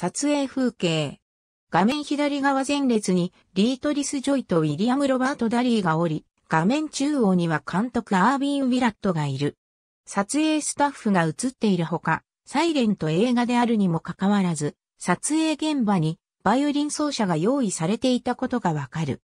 撮影風景。画面左側前列にリートリス・ジョイとウィリアム・ロバート・ダリーがおり、画面中央には監督アービン・ウィラットがいる。撮影スタッフが映っているほか、サイレント映画であるにもかかわらず、撮影現場にバイオリン奏者が用意されていたことがわかる。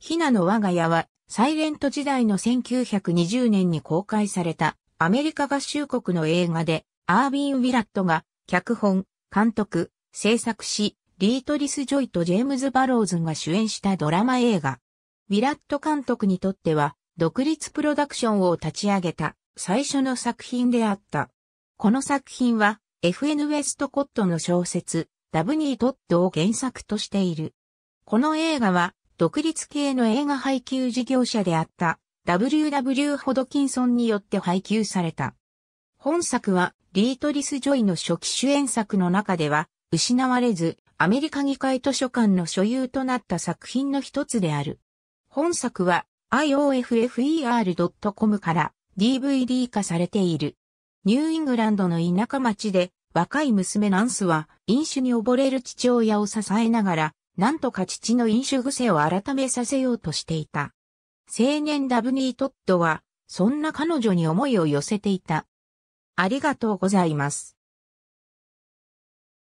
ヒナの我が家は、サイレント時代の1920年に公開されたアメリカ合衆国の映画で、アービン・ウィラットが脚本、監督、制作し、リートリス・ジョイとジェームズ・バローズが主演したドラマ映画。ウィラット監督にとっては、独立プロダクションを立ち上げた最初の作品であった。この作品は、FN ウェストコットの小説、ダブニー・トッドを原作としている。この映画は、独立系の映画配給事業者であった WW ホドキンソンによって配給された。本作は、リートリス・ジョイの初期主演作の中では失われず、アメリカ議会図書館の所有となった作品の一つである。本作は ioffer.com から DVD 化されている。ニューイングランドの田舎町で若い娘ナンスは飲酒に溺れる父親を支えながら、なんとか父の飲酒癖を改めさせようとしていた。青年ダブニー・トッドは、そんな彼女に思いを寄せていた。ありがとうございます。